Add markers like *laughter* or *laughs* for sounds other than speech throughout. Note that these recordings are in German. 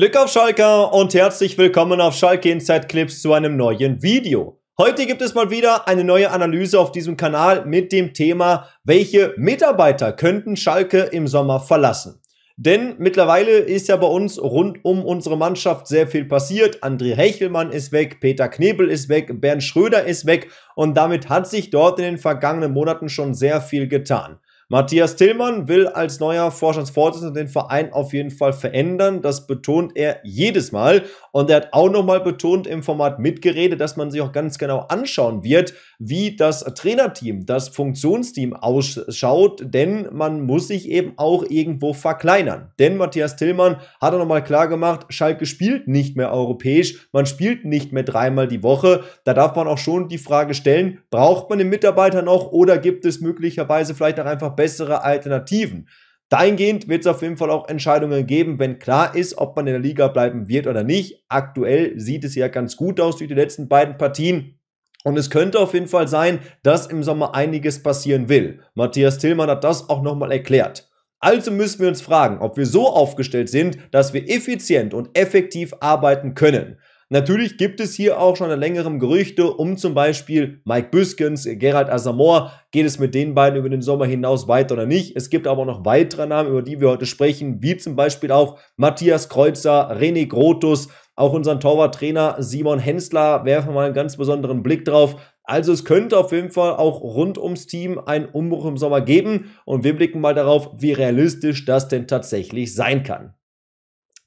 Glück auf Schalker und herzlich willkommen auf Schalke Inside Clips zu einem neuen Video. Heute gibt es mal wieder eine neue Analyse auf diesem Kanal mit dem Thema, welche Mitarbeiter könnten Schalke im Sommer verlassen. Denn mittlerweile ist ja bei uns rund um unsere Mannschaft sehr viel passiert. André Hechelmann ist weg, Peter Knebel ist weg, Bernd Schröder ist weg und damit hat sich dort in den vergangenen Monaten schon sehr viel getan. Matthias Tillmann will als neuer Vorstandsvorsitzender den Verein auf jeden Fall verändern. Das betont er jedes Mal. Und er hat auch nochmal betont im Format mitgeredet, dass man sich auch ganz genau anschauen wird, wie das Trainerteam, das Funktionsteam ausschaut, denn man muss sich eben auch irgendwo verkleinern. Denn Matthias Tillmann hat auch nochmal klar gemacht, Schalke spielt nicht mehr europäisch, man spielt nicht mehr dreimal die Woche. Da darf man auch schon die Frage stellen, braucht man den Mitarbeiter noch oder gibt es möglicherweise vielleicht auch einfach bessere Alternativen? Dahingehend wird es auf jeden Fall auch Entscheidungen geben, wenn klar ist, ob man in der Liga bleiben wird oder nicht. Aktuell sieht es ja ganz gut aus durch die letzten beiden Partien. Und es könnte auf jeden Fall sein, dass im Sommer einiges passieren will. Matthias Tillmann hat das auch nochmal erklärt. Also müssen wir uns fragen, ob wir so aufgestellt sind, dass wir effizient und effektiv arbeiten können. Natürlich gibt es hier auch schon in längerem Gerüchte um zum Beispiel Mike Büskens, Gerald Asamoah. Geht es mit den beiden über den Sommer hinaus weiter oder nicht? Es gibt aber noch weitere Namen, über die wir heute sprechen, wie zum Beispiel auch Matthias Kreuzer, René Grotus, auch unseren Torwarttrainer Simon Hensler werfen wir mal einen ganz besonderen Blick drauf. Also es könnte auf jeden Fall auch rund ums Team einen Umbruch im Sommer geben und wir blicken mal darauf, wie realistisch das denn tatsächlich sein kann.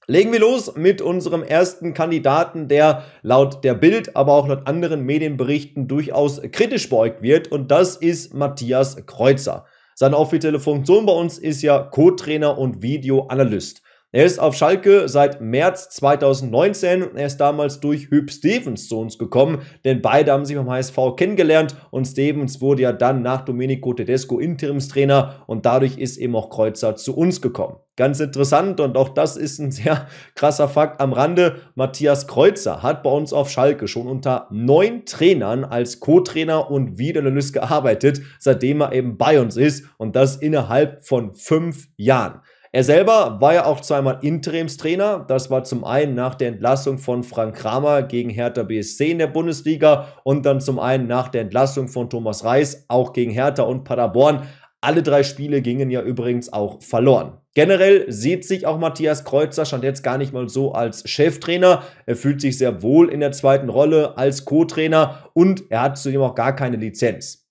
Legen wir los mit unserem ersten Kandidaten, der laut der Bild, aber auch laut anderen Medienberichten durchaus kritisch beäugt wird und das ist Matthias Kreuzer. Seine offizielle Funktion bei uns ist ja Co-Trainer und Videoanalyst. Er ist auf Schalke seit März 2019 und er ist damals durch Hüb Stevens zu uns gekommen, denn beide haben sich beim HSV kennengelernt und Stevens wurde ja dann nach Domenico Tedesco Interimstrainer und dadurch ist eben auch Kreuzer zu uns gekommen. Ganz interessant und auch das ist ein sehr *laughs* krasser Fakt am Rande. Matthias Kreuzer hat bei uns auf Schalke schon unter neun Trainern als Co-Trainer und Wiederanalyst gearbeitet, seitdem er eben bei uns ist und das innerhalb von fünf Jahren. Er selber war ja auch zweimal Interimstrainer. Das war zum einen nach der Entlassung von Frank Kramer gegen Hertha BSC in der Bundesliga und dann zum einen nach der Entlassung von Thomas Reis auch gegen Hertha und Paderborn. Alle drei Spiele gingen ja übrigens auch verloren. Generell sieht sich auch Matthias Kreuzer stand jetzt gar nicht mal so als Cheftrainer. Er fühlt sich sehr wohl in der zweiten Rolle als Co-Trainer und er hat zudem auch gar keine Lizenz.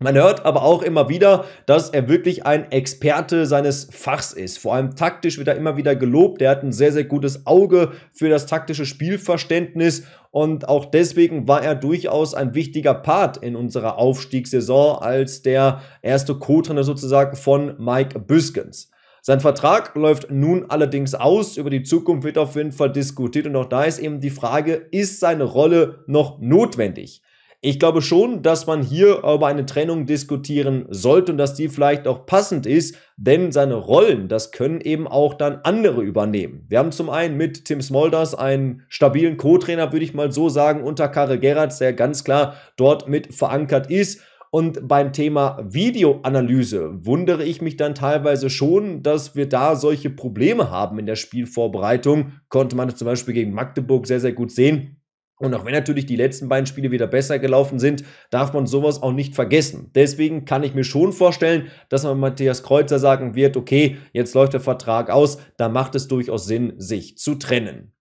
Man hört aber auch immer wieder, dass er wirklich ein Experte seines Fachs ist. Vor allem taktisch wird er immer wieder gelobt. Er hat ein sehr, sehr gutes Auge für das taktische Spielverständnis und auch deswegen war er durchaus ein wichtiger Part in unserer Aufstiegssaison als der erste Co-Trainer sozusagen von Mike Büskens. Sein Vertrag läuft nun allerdings aus. Über die Zukunft wird auf jeden Fall diskutiert und auch da ist eben die Frage, ist seine Rolle noch notwendig? Ich glaube schon, dass man hier über eine Trennung diskutieren sollte und dass die vielleicht auch passend ist, denn seine Rollen, das können eben auch dann andere übernehmen. Wir haben zum einen mit Tim Smolders einen stabilen Co-Trainer, würde ich mal so sagen, unter Karel Gerrards, der ganz klar dort mit verankert ist. Und beim Thema Videoanalyse wundere ich mich dann teilweise schon, dass wir da solche Probleme haben in der Spielvorbereitung. Konnte man zum Beispiel gegen Magdeburg sehr, sehr gut sehen und auch wenn natürlich die letzten beiden Spiele wieder besser gelaufen sind, darf man sowas auch nicht vergessen. Deswegen kann ich mir schon vorstellen, dass man Matthias Kreuzer sagen wird, okay, jetzt läuft der Vertrag aus, da macht es durchaus Sinn, sich zu trennen.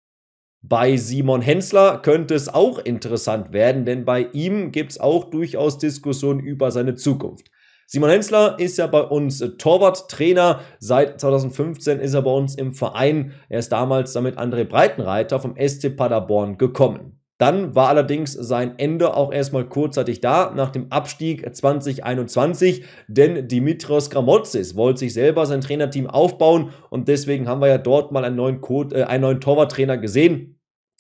Bei Simon Hensler könnte es auch interessant werden, denn bei ihm gibt es auch durchaus Diskussionen über seine Zukunft. Simon Hensler ist ja bei uns Torwarttrainer. Seit 2015 ist er bei uns im Verein. Er ist damals damit André Breitenreiter vom SC Paderborn gekommen. Dann war allerdings sein Ende auch erstmal kurzzeitig da, nach dem Abstieg 2021, denn Dimitrios Gramotzis wollte sich selber sein Trainerteam aufbauen und deswegen haben wir ja dort mal einen neuen, äh, neuen Torwarttrainer gesehen.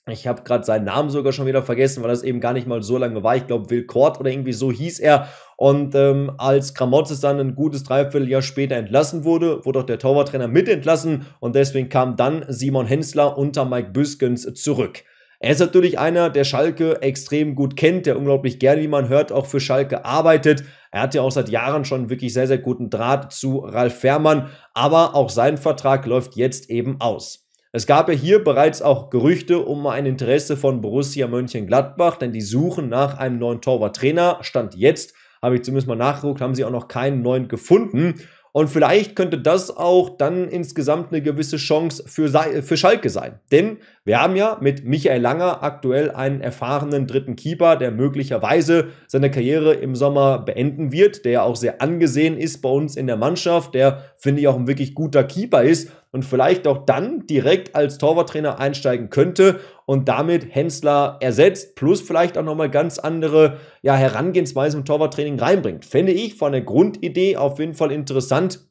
Ich habe gerade seinen Namen sogar schon wieder vergessen, weil das eben gar nicht mal so lange war. Ich glaube, Will Kort oder irgendwie so hieß er. Und ähm, als Kramotzes dann ein gutes Dreivierteljahr später entlassen wurde, wurde auch der Torwarttrainer mit entlassen. Und deswegen kam dann Simon Hensler unter Mike Büskens zurück. Er ist natürlich einer, der Schalke extrem gut kennt, der unglaublich gerne, wie man hört, auch für Schalke arbeitet. Er hat ja auch seit Jahren schon wirklich sehr, sehr guten Draht zu Ralf Fährmann, aber auch sein Vertrag läuft jetzt eben aus. Es gab ja hier bereits auch Gerüchte um ein Interesse von Borussia Mönchengladbach, denn die suchen nach einem neuen Torwarttrainer. Stand jetzt, habe ich zumindest mal nachgeguckt, haben sie auch noch keinen neuen gefunden. Und vielleicht könnte das auch dann insgesamt eine gewisse Chance für, für Schalke sein. Denn wir haben ja mit Michael Langer aktuell einen erfahrenen dritten Keeper, der möglicherweise seine Karriere im Sommer beenden wird, der ja auch sehr angesehen ist bei uns in der Mannschaft, der finde ich auch ein wirklich guter Keeper ist und vielleicht auch dann direkt als Torwarttrainer einsteigen könnte und damit Hensler ersetzt, plus vielleicht auch nochmal ganz andere ja, Herangehensweisen im Torwarttraining reinbringt. Fände ich von der Grundidee auf jeden Fall interessant.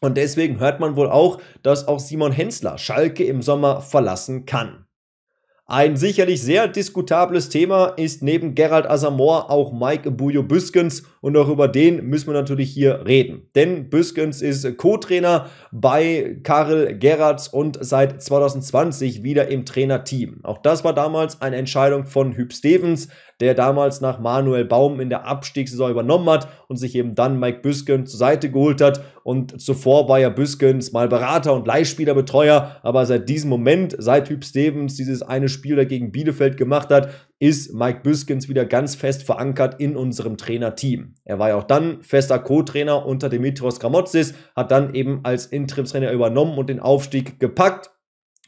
Und deswegen hört man wohl auch, dass auch Simon Hensler Schalke im Sommer verlassen kann. Ein sicherlich sehr diskutables Thema ist neben Gerald Asamor auch Mike Bujo Büskens und auch über den müssen wir natürlich hier reden. Denn Büskens ist Co-Trainer bei Karel Gerrards und seit 2020 wieder im Trainerteam. Auch das war damals eine Entscheidung von Hüb Stevens, der damals nach Manuel Baum in der Abstiegssaison übernommen hat und sich eben dann Mike Büskens zur Seite geholt hat. Und zuvor war ja Büskens mal Berater und Leihspielerbetreuer, aber seit diesem Moment, seit Hüb Stevens dieses eine Spiel dagegen Bielefeld gemacht hat, ist Mike Büskens wieder ganz fest verankert in unserem Trainerteam. Er war ja auch dann fester Co-Trainer unter Dimitrios Gramotzis, hat dann eben als Interimstrainer übernommen und den Aufstieg gepackt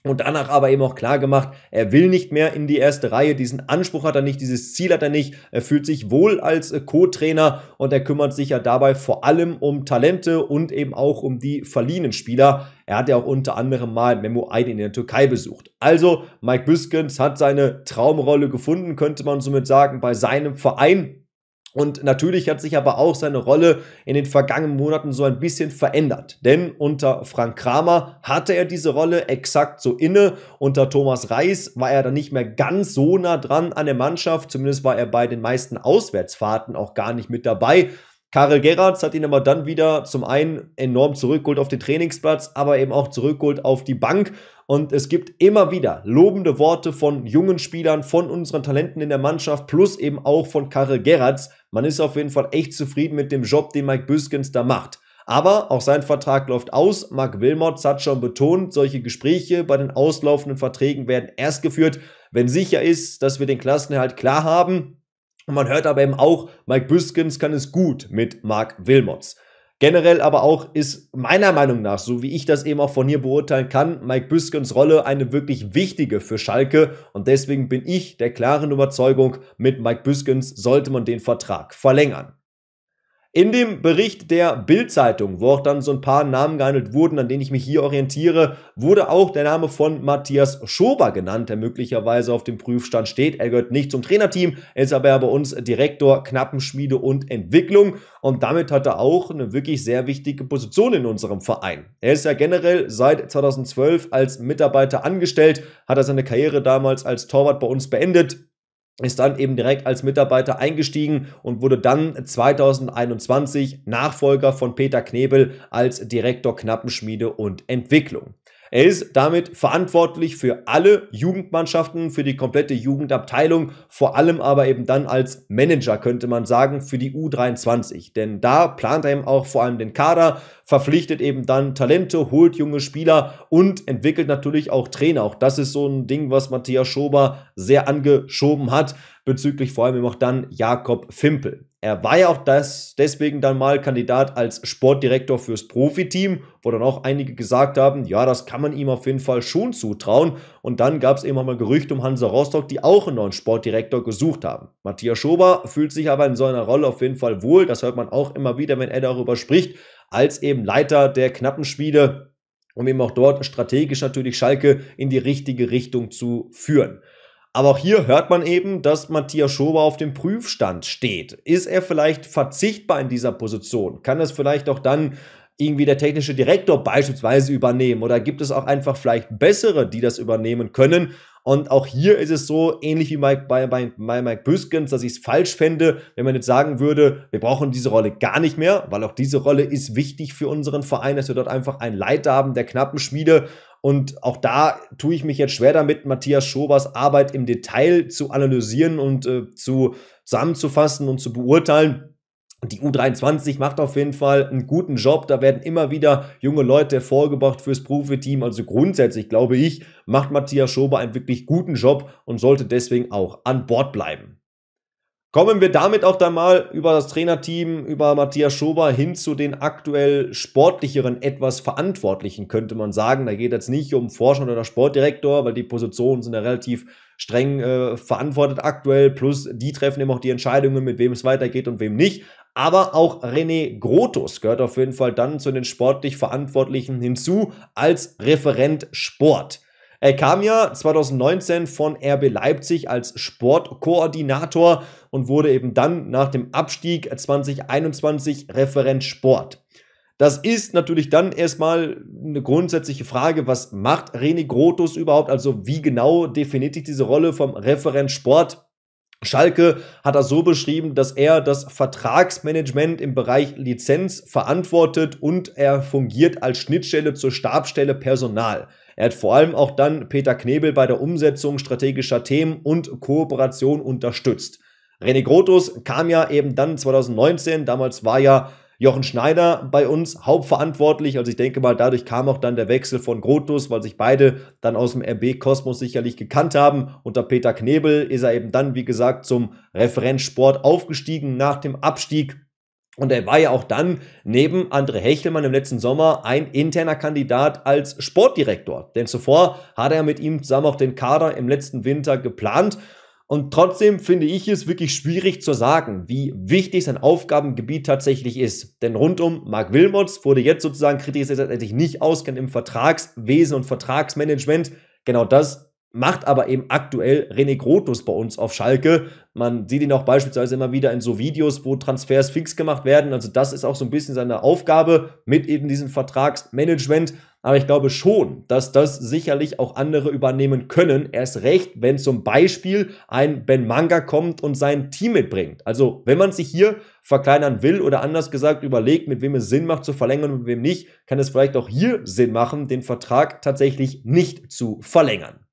und danach aber eben auch klar gemacht, er will nicht mehr in die erste Reihe, diesen Anspruch hat er nicht, dieses Ziel hat er nicht, er fühlt sich wohl als äh, Co-Trainer und er kümmert sich ja dabei vor allem um Talente und eben auch um die verliehenen Spieler. Er hat ja auch unter anderem mal Memo Aydin in der Türkei besucht. Also Mike Büskens hat seine Traumrolle gefunden, könnte man somit sagen, bei seinem Verein und natürlich hat sich aber auch seine Rolle in den vergangenen Monaten so ein bisschen verändert. Denn unter Frank Kramer hatte er diese Rolle exakt so inne. Unter Thomas Reis war er dann nicht mehr ganz so nah dran an der Mannschaft. Zumindest war er bei den meisten Auswärtsfahrten auch gar nicht mit dabei. Karel Gerrards hat ihn aber dann wieder zum einen enorm zurückgeholt auf den Trainingsplatz, aber eben auch zurückgeholt auf die Bank. Und es gibt immer wieder lobende Worte von jungen Spielern, von unseren Talenten in der Mannschaft, plus eben auch von Karel Gerrards. Man ist auf jeden Fall echt zufrieden mit dem Job, den Mike Büskens da macht. Aber auch sein Vertrag läuft aus. Mark Wilmots hat schon betont, solche Gespräche bei den auslaufenden Verträgen werden erst geführt, wenn sicher ist, dass wir den Klassenerhalt klar haben. Und man hört aber eben auch, Mike Büskens kann es gut mit Mark Wilmots. Generell aber auch ist meiner Meinung nach, so wie ich das eben auch von hier beurteilen kann, Mike Büskens Rolle eine wirklich wichtige für Schalke und deswegen bin ich der klaren Überzeugung, mit Mike Büskens sollte man den Vertrag verlängern. In dem Bericht der Bild-Zeitung, wo auch dann so ein paar Namen gehandelt wurden, an denen ich mich hier orientiere, wurde auch der Name von Matthias Schober genannt, der möglicherweise auf dem Prüfstand steht. Er gehört nicht zum Trainerteam, er ist aber bei uns Direktor Knappenschmiede und Entwicklung und damit hat er auch eine wirklich sehr wichtige Position in unserem Verein. Er ist ja generell seit 2012 als Mitarbeiter angestellt, hat er seine Karriere damals als Torwart bei uns beendet, ist dann eben direkt als Mitarbeiter eingestiegen und wurde dann 2021 Nachfolger von Peter Knebel als Direktor Knappenschmiede und Entwicklung. Er ist damit verantwortlich für alle Jugendmannschaften, für die komplette Jugendabteilung, vor allem aber eben dann als Manager, könnte man sagen, für die U23. Denn da plant er eben auch vor allem den Kader, verpflichtet eben dann Talente, holt junge Spieler und entwickelt natürlich auch Trainer. Auch das ist so ein Ding, was Matthias Schober sehr angeschoben hat, bezüglich vor allem eben auch dann Jakob Fimpel. Er war ja auch das, deswegen dann mal Kandidat als Sportdirektor fürs Profiteam, wo dann auch einige gesagt haben, ja, das kann man ihm auf jeden Fall schon zutrauen. Und dann gab es eben auch mal Gerüchte um Hansa Rostock, die auch einen neuen Sportdirektor gesucht haben. Matthias Schober fühlt sich aber in so einer Rolle auf jeden Fall wohl. Das hört man auch immer wieder, wenn er darüber spricht als eben Leiter der knappen Spiele, um eben auch dort strategisch natürlich Schalke in die richtige Richtung zu führen. Aber auch hier hört man eben, dass Matthias Schober auf dem Prüfstand steht. Ist er vielleicht verzichtbar in dieser Position? Kann es vielleicht auch dann irgendwie der technische Direktor beispielsweise übernehmen? Oder gibt es auch einfach vielleicht bessere, die das übernehmen können? Und auch hier ist es so, ähnlich wie Mike, bei, bei, bei Mike Büskens, dass ich es falsch fände, wenn man jetzt sagen würde, wir brauchen diese Rolle gar nicht mehr, weil auch diese Rolle ist wichtig für unseren Verein, dass wir dort einfach einen Leiter haben, der knappen Schmiede. Und auch da tue ich mich jetzt schwer damit, Matthias Schobers Arbeit im Detail zu analysieren und äh, zu, zusammenzufassen und zu beurteilen. Die U23 macht auf jeden Fall einen guten Job. Da werden immer wieder junge Leute vorgebracht fürs Profiteam. Also grundsätzlich glaube ich, macht Matthias Schober einen wirklich guten Job und sollte deswegen auch an Bord bleiben. Kommen wir damit auch dann mal über das Trainerteam, über Matthias Schober hin zu den aktuell sportlicheren, etwas Verantwortlichen, könnte man sagen. Da geht jetzt nicht um Vorstand oder Sportdirektor, weil die Positionen sind ja relativ streng äh, verantwortet aktuell. Plus, die treffen eben auch die Entscheidungen, mit wem es weitergeht und wem nicht. Aber auch René Grotus gehört auf jeden Fall dann zu den sportlich Verantwortlichen hinzu als Referent Sport. Er kam ja 2019 von RB Leipzig als Sportkoordinator und wurde eben dann nach dem Abstieg 2021 Referent Sport. Das ist natürlich dann erstmal eine grundsätzliche Frage, was macht René Grotus überhaupt? Also wie genau definiert sich diese Rolle vom Referent Sport? Schalke hat das so beschrieben, dass er das Vertragsmanagement im Bereich Lizenz verantwortet und er fungiert als Schnittstelle zur Stabstelle Personal. Er hat vor allem auch dann Peter Knebel bei der Umsetzung strategischer Themen und Kooperation unterstützt. René Grotus kam ja eben dann 2019, damals war ja Jochen Schneider bei uns hauptverantwortlich. Also ich denke mal, dadurch kam auch dann der Wechsel von Grotus, weil sich beide dann aus dem RB-Kosmos sicherlich gekannt haben. Unter Peter Knebel ist er eben dann, wie gesagt, zum Referenzsport aufgestiegen nach dem Abstieg und er war ja auch dann neben André Hechelmann im letzten Sommer ein interner Kandidat als Sportdirektor. Denn zuvor hat er mit ihm zusammen auch den Kader im letzten Winter geplant. Und trotzdem finde ich es wirklich schwierig zu sagen, wie wichtig sein Aufgabengebiet tatsächlich ist. Denn rund um Mark Wilmots wurde jetzt sozusagen kritisiert, dass er sich nicht auskennt im Vertragswesen und Vertragsmanagement. Genau das macht aber eben aktuell René Grotus bei uns auf Schalke, man sieht ihn auch beispielsweise immer wieder in so Videos, wo Transfers fix gemacht werden. Also das ist auch so ein bisschen seine Aufgabe mit eben diesem Vertragsmanagement. Aber ich glaube schon, dass das sicherlich auch andere übernehmen können. Erst recht, wenn zum Beispiel ein Ben Manga kommt und sein Team mitbringt. Also wenn man sich hier verkleinern will oder anders gesagt überlegt, mit wem es Sinn macht zu verlängern und mit wem nicht, kann es vielleicht auch hier Sinn machen, den Vertrag tatsächlich nicht zu verlängern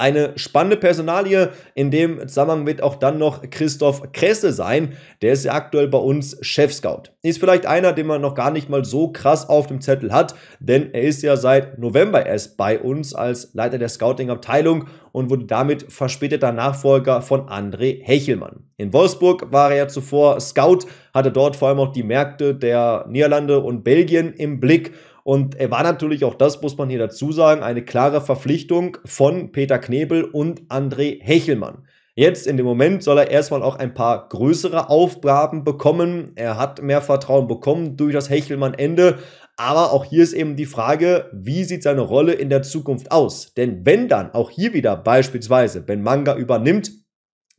eine spannende Personalie. In dem Zusammenhang wird auch dann noch Christoph Kresse sein. Der ist ja aktuell bei uns Chef-Scout. Ist vielleicht einer, den man noch gar nicht mal so krass auf dem Zettel hat, denn er ist ja seit November erst bei uns als Leiter der Scouting-Abteilung und wurde damit verspäteter Nachfolger von André Hechelmann. In Wolfsburg war er ja zuvor Scout, hatte dort vor allem auch die Märkte der Niederlande und Belgien im Blick und er war natürlich auch das, muss man hier dazu sagen, eine klare Verpflichtung von Peter Knebel und André Hechelmann. Jetzt in dem Moment soll er erstmal auch ein paar größere Aufgaben bekommen. Er hat mehr Vertrauen bekommen durch das Hechelmann-Ende. Aber auch hier ist eben die Frage, wie sieht seine Rolle in der Zukunft aus? Denn wenn dann auch hier wieder beispielsweise Ben Manga übernimmt,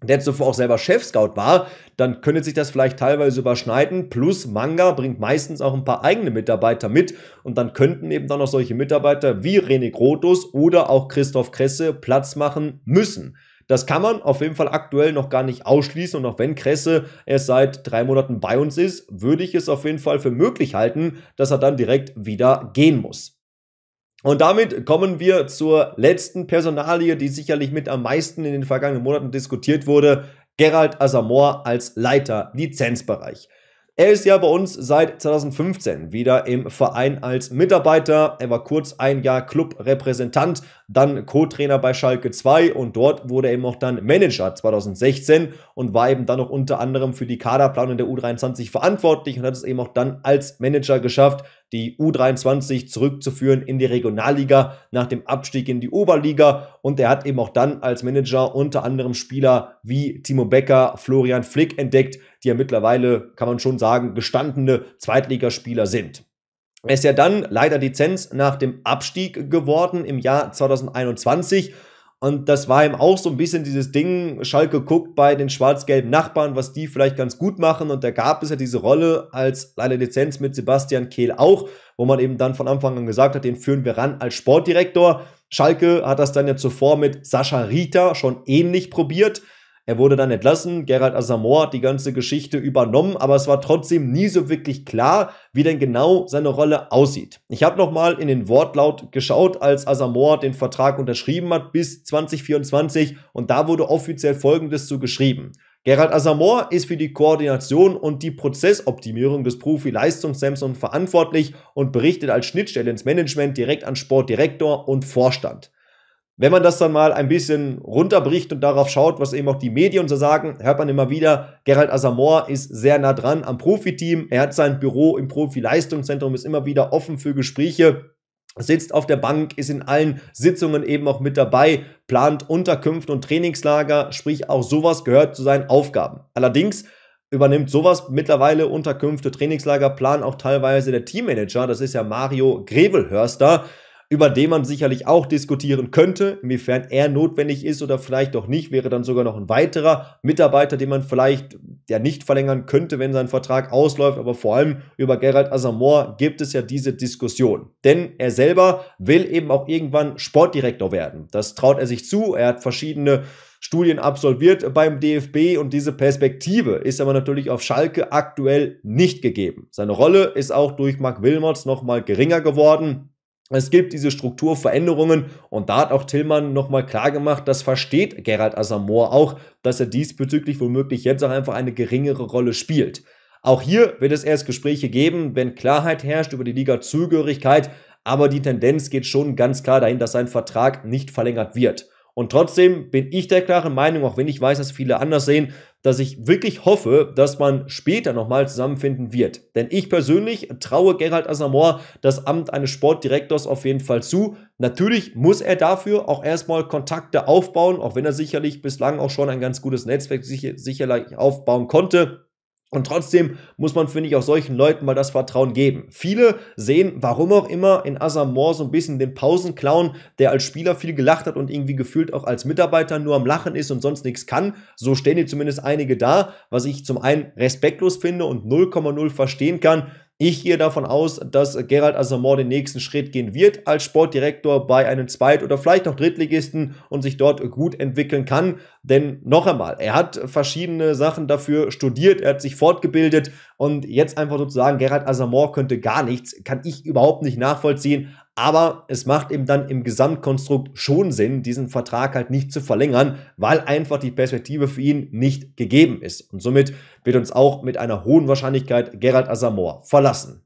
der zuvor auch selber Chef-Scout war, dann könnte sich das vielleicht teilweise überschneiden. Plus Manga bringt meistens auch ein paar eigene Mitarbeiter mit und dann könnten eben dann noch solche Mitarbeiter wie René Grotus oder auch Christoph Kresse Platz machen müssen. Das kann man auf jeden Fall aktuell noch gar nicht ausschließen und auch wenn Kresse erst seit drei Monaten bei uns ist, würde ich es auf jeden Fall für möglich halten, dass er dann direkt wieder gehen muss. Und damit kommen wir zur letzten Personalie, die sicherlich mit am meisten in den vergangenen Monaten diskutiert wurde. Gerald Asamor als Leiter Lizenzbereich. Er ist ja bei uns seit 2015 wieder im Verein als Mitarbeiter. Er war kurz ein Jahr Clubrepräsentant, dann Co-Trainer bei Schalke 2 und dort wurde er eben auch dann Manager 2016 und war eben dann auch unter anderem für die Kaderplanung der U23 verantwortlich und hat es eben auch dann als Manager geschafft, die U23 zurückzuführen in die Regionalliga nach dem Abstieg in die Oberliga. Und er hat eben auch dann als Manager unter anderem Spieler wie Timo Becker, Florian Flick entdeckt, die ja mittlerweile, kann man schon sagen, gestandene Zweitligaspieler sind. Er ist ja dann leider Lizenz nach dem Abstieg geworden im Jahr 2021 und das war ihm auch so ein bisschen dieses Ding, Schalke guckt bei den schwarz-gelben Nachbarn, was die vielleicht ganz gut machen. Und da gab es ja diese Rolle als leider Lizenz mit Sebastian Kehl auch, wo man eben dann von Anfang an gesagt hat, den führen wir ran als Sportdirektor. Schalke hat das dann ja zuvor mit Sascha Rita schon ähnlich probiert. Er wurde dann entlassen, Gerald Asamoah hat die ganze Geschichte übernommen, aber es war trotzdem nie so wirklich klar, wie denn genau seine Rolle aussieht. Ich habe nochmal in den Wortlaut geschaut, als Asamoah den Vertrag unterschrieben hat bis 2024 und da wurde offiziell Folgendes zu geschrieben. Gerald Asamoah ist für die Koordination und die Prozessoptimierung des Profi-Leistungs-Samson verantwortlich und berichtet als Schnittstelle ins Management direkt an Sportdirektor und Vorstand. Wenn man das dann mal ein bisschen runterbricht und darauf schaut, was eben auch die Medien so sagen, hört man immer wieder, Gerald Asamor ist sehr nah dran am Profiteam. Er hat sein Büro im Profileistungszentrum, ist immer wieder offen für Gespräche sitzt auf der Bank, ist in allen Sitzungen eben auch mit dabei, plant Unterkünfte und Trainingslager, sprich auch sowas gehört zu seinen Aufgaben. Allerdings übernimmt sowas mittlerweile Unterkünfte, Trainingslager, plan auch teilweise der Teammanager, das ist ja Mario Grevelhörster, über den man sicherlich auch diskutieren könnte, inwiefern er notwendig ist oder vielleicht auch nicht, wäre dann sogar noch ein weiterer Mitarbeiter, den man vielleicht ja nicht verlängern könnte, wenn sein Vertrag ausläuft, aber vor allem über Gerald Asamoah gibt es ja diese Diskussion, denn er selber will eben auch irgendwann Sportdirektor werden. Das traut er sich zu, er hat verschiedene Studien absolviert beim DFB und diese Perspektive ist aber natürlich auf Schalke aktuell nicht gegeben. Seine Rolle ist auch durch Mark Wilmots nochmal geringer geworden. Es gibt diese Strukturveränderungen und da hat auch Tillmann nochmal klar gemacht, das versteht Gerald Asamoah auch, dass er diesbezüglich womöglich jetzt auch einfach eine geringere Rolle spielt. Auch hier wird es erst Gespräche geben, wenn Klarheit herrscht über die Liga-Zugehörigkeit, aber die Tendenz geht schon ganz klar dahin, dass sein Vertrag nicht verlängert wird. Und trotzdem bin ich der klaren Meinung, auch wenn ich weiß, dass viele anders sehen, dass ich wirklich hoffe, dass man später nochmal zusammenfinden wird. Denn ich persönlich traue Gerald Asamoah das Amt eines Sportdirektors auf jeden Fall zu. Natürlich muss er dafür auch erstmal Kontakte aufbauen, auch wenn er sicherlich bislang auch schon ein ganz gutes Netzwerk sicherlich aufbauen konnte. Und trotzdem muss man, finde ich, auch solchen Leuten mal das Vertrauen geben. Viele sehen, warum auch immer, in Asamoah so ein bisschen den Pausenclown, der als Spieler viel gelacht hat und irgendwie gefühlt auch als Mitarbeiter nur am Lachen ist und sonst nichts kann. So stehen hier zumindest einige da, was ich zum einen respektlos finde und 0,0 verstehen kann. Ich gehe davon aus, dass Gerald Asamoah den nächsten Schritt gehen wird als Sportdirektor bei einem Zweit- oder vielleicht auch Drittligisten und sich dort gut entwickeln kann. Denn noch einmal, er hat verschiedene Sachen dafür studiert, er hat sich fortgebildet und jetzt einfach sozusagen, Gerald Asamoah könnte gar nichts, kann ich überhaupt nicht nachvollziehen. Aber es macht eben dann im Gesamtkonstrukt schon Sinn, diesen Vertrag halt nicht zu verlängern, weil einfach die Perspektive für ihn nicht gegeben ist. Und somit wird uns auch mit einer hohen Wahrscheinlichkeit Gerald Asamoah verlassen.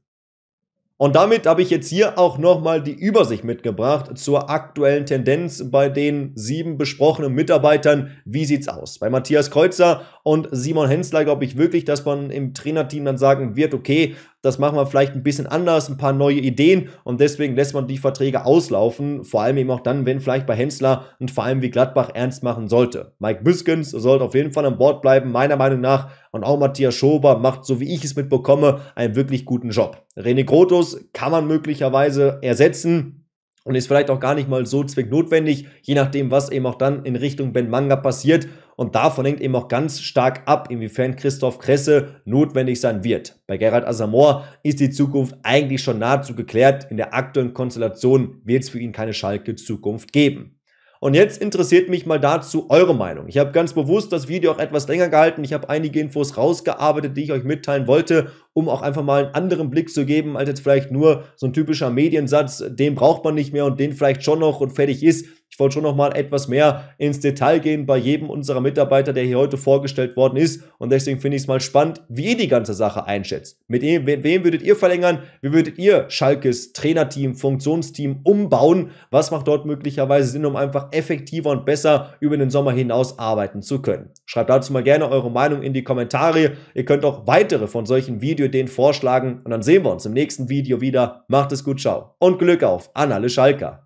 Und damit habe ich jetzt hier auch nochmal die Übersicht mitgebracht zur aktuellen Tendenz bei den sieben besprochenen Mitarbeitern. Wie sieht's aus? Bei Matthias Kreuzer und Simon Hensler glaube ich wirklich, dass man im Trainerteam dann sagen wird, okay, das machen wir vielleicht ein bisschen anders, ein paar neue Ideen und deswegen lässt man die Verträge auslaufen, vor allem eben auch dann, wenn vielleicht bei Hensler und vor allem wie Gladbach ernst machen sollte. Mike Biskens sollte auf jeden Fall an Bord bleiben, meiner Meinung nach, und auch Matthias Schober macht, so wie ich es mitbekomme, einen wirklich guten Job. René Grotus kann man möglicherweise ersetzen, und ist vielleicht auch gar nicht mal so zwingend notwendig, je nachdem, was eben auch dann in Richtung Ben Manga passiert. Und davon hängt eben auch ganz stark ab, inwiefern Christoph Kresse notwendig sein wird. Bei Gerald Asamor ist die Zukunft eigentlich schon nahezu geklärt. In der aktuellen Konstellation wird es für ihn keine Schalke-Zukunft geben. Und jetzt interessiert mich mal dazu eure Meinung. Ich habe ganz bewusst das Video auch etwas länger gehalten. Ich habe einige Infos rausgearbeitet, die ich euch mitteilen wollte, um auch einfach mal einen anderen Blick zu geben, als jetzt vielleicht nur so ein typischer Mediensatz, den braucht man nicht mehr und den vielleicht schon noch und fertig ist. Ich wollte schon noch mal etwas mehr ins Detail gehen bei jedem unserer Mitarbeiter, der hier heute vorgestellt worden ist. Und deswegen finde ich es mal spannend, wie ihr die ganze Sache einschätzt. Mit wem würdet ihr verlängern? Wie würdet ihr Schalkes Trainerteam, Funktionsteam umbauen? Was macht dort möglicherweise Sinn, um einfach effektiver und besser über den Sommer hinaus arbeiten zu können? Schreibt dazu mal gerne eure Meinung in die Kommentare. Ihr könnt auch weitere von solchen Videoideen vorschlagen. Und dann sehen wir uns im nächsten Video wieder. Macht es gut, ciao. Und Glück auf, Annalle Schalker.